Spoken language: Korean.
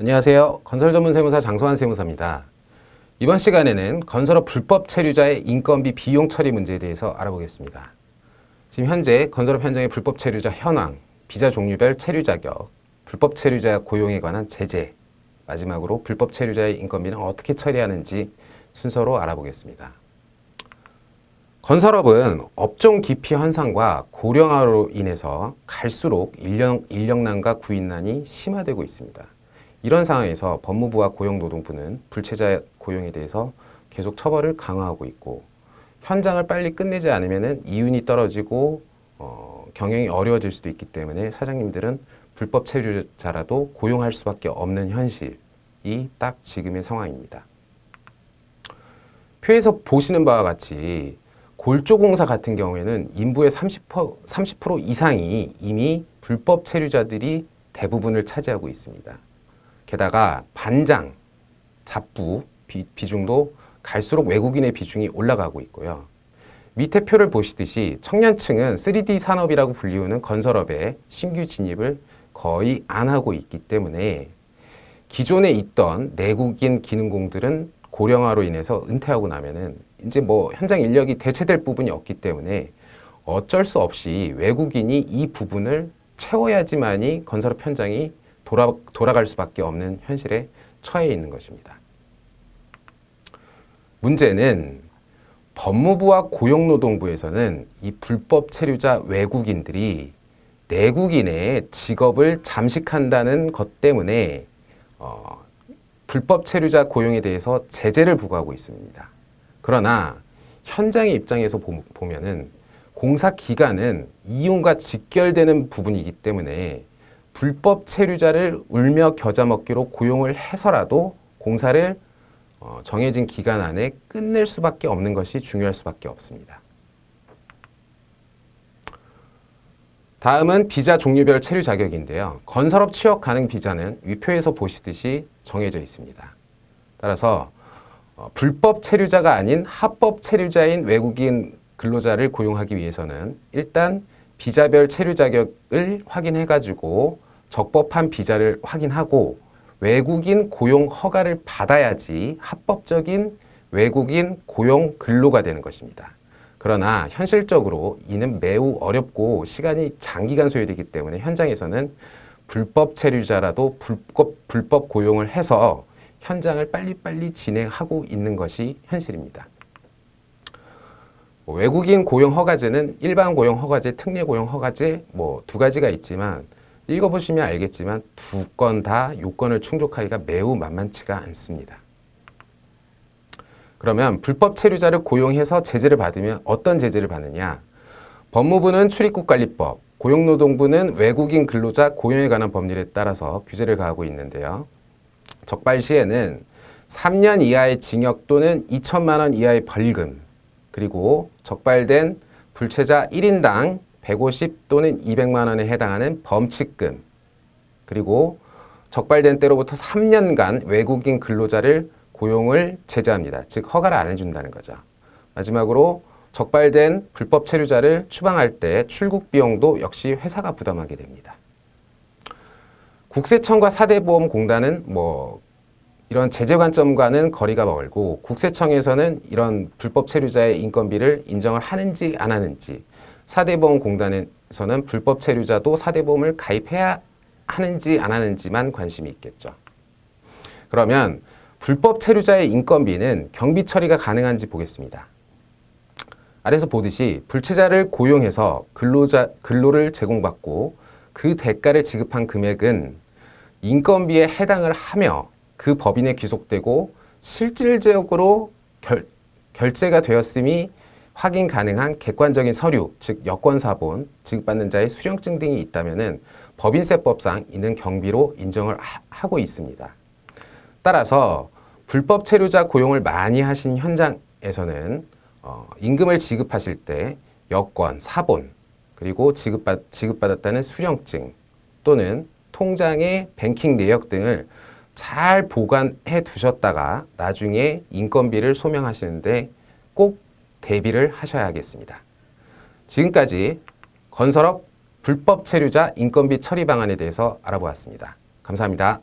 안녕하세요. 건설 전문 세무사 장소환 세무사입니다. 이번 시간에는 건설업 불법 체류자의 인건비 비용 처리 문제에 대해서 알아보겠습니다. 지금 현재 건설업 현장의 불법 체류자 현황, 비자 종류별 체류 자격, 불법 체류자 고용에 관한 제재, 마지막으로 불법 체류자의 인건비는 어떻게 처리하는지 순서로 알아보겠습니다. 건설업은 업종 기피 현상과 고령화로 인해서 갈수록 인력, 난과 구인난이 심화되고 있습니다. 이런 상황에서 법무부와 고용노동부는 불체자 고용에 대해서 계속 처벌을 강화하고 있고 현장을 빨리 끝내지 않으면 이윤이 떨어지고 어, 경영이 어려워질 수도 있기 때문에 사장님들은 불법 체류자라도 고용할 수밖에 없는 현실이 딱 지금의 상황입니다. 표에서 보시는 바와 같이 골조공사 같은 경우에는 인부의 30%, 30 이상이 이미 불법 체류자들이 대부분을 차지하고 있습니다. 게다가 반장, 잡부 비, 중도 갈수록 외국인의 비중이 올라가고 있고요. 밑에 표를 보시듯이 청년층은 3D 산업이라고 불리우는 건설업에 신규 진입을 거의 안 하고 있기 때문에 기존에 있던 내국인 기능공들은 고령화로 인해서 은퇴하고 나면은 이제 뭐 현장 인력이 대체될 부분이 없기 때문에 어쩔 수 없이 외국인이 이 부분을 채워야지만이 건설업 현장이 돌아, 돌아갈 수밖에 없는 현실에 처해 있는 것입니다. 문제는 법무부와 고용노동부에서는 이 불법 체류자 외국인들이 내국인의 직업을 잠식한다는 것 때문에 어, 불법 체류자 고용에 대해서 제재를 부과하고 있습니다. 그러나 현장의 입장에서 보면은 공사 기간은 이용과 직결되는 부분이기 때문에 불법 체류자를 울며 겨자 먹기로 고용을 해서라도 공사를 어, 정해진 기간 안에 끝낼 수밖에 없는 것이 중요할 수밖에 없습니다. 다음은 비자 종류별 체류 자격인데요. 건설업 취업 가능 비자는 위표에서 보시듯이 정해져 있습니다. 따라서 어, 불법 체류자가 아닌 합법 체류자인 외국인 근로자를 고용하기 위해서는 일단 비자별 체류 자격을 확인해가지고 적법한 비자를 확인하고 외국인 고용 허가를 받아야지 합법적인 외국인 고용 근로가 되는 것입니다. 그러나 현실적으로 이는 매우 어렵고 시간이 장기간 소요되기 때문에 현장에서는 불법 체류자라도 불법, 불법 고용을 해서 현장을 빨리빨리 진행하고 있는 것이 현실입니다. 뭐 외국인 고용 허가제는 일반 고용 허가제, 특례 고용 허가제 뭐 두 가지가 있지만 읽어보시면 알겠지만 두 건 다 요건을 충족하기가 매우 만만치가 않습니다. 그러면 불법 체류자를 고용해서 제재를 받으면 어떤 제재를 받느냐? 법무부는 출입국 관리법, 고용노동부는 외국인 근로자 고용에 관한 법률에 따라서 규제를 가하고 있는데요. 적발 시에는 3년 이하의 징역 또는 2천만 원 이하의 벌금, 그리고 적발된 불체자 1인당 150 또는 200만 원에 해당하는 범칙금 그리고 적발된 때로부터 3년간 외국인 근로자를 고용을 제재합니다. 즉 허가를 안 해준다는 거죠. 마지막으로 적발된 불법 체류자를 추방할 때 출국 비용도 역시 회사가 부담하게 됩니다. 국세청과 사대보험공단은 뭐 이런 제재 관점과는 거리가 멀고 국세청에서는 이런 불법 체류자의 인건비를 인정을 하는지 안 하는지 사대보험공단에서는 불법 체류자도 사대보험을 가입해야 하는지 안 하는지만 관심이 있겠죠. 그러면 불법 체류자의 인건비는 경비 처리가 가능한지 보겠습니다. 아래서 보듯이 불체자를 고용해서 근로자, 근로를 제공받고 그 대가를 지급한 금액은 인건비에 해당을 하며 그 법인에 귀속되고 실질적으로 결, 결제가 되었음이 확인 가능한 객관적인 서류, 즉 여권사본, 지급받는 자의 수령증 등이 있다면 법인세법상 이는 경비로 인정을 하, 고 있습니다. 따라서 불법 체류자 고용을 많이 하신 현장에서는 어, 임금을 지급하실 때 여권, 사본, 그리고 지급받, 지급받았다는 수령증 또는 통장의 뱅킹 내역 등을 잘 보관해 두셨다가 나중에 인건비를 소명하시는데 꼭 대비를 하셔야겠습니다. 지금까지 건설업 불법 체류자 인건비 처리 방안에 대해서 알아보았습니다. 감사합니다.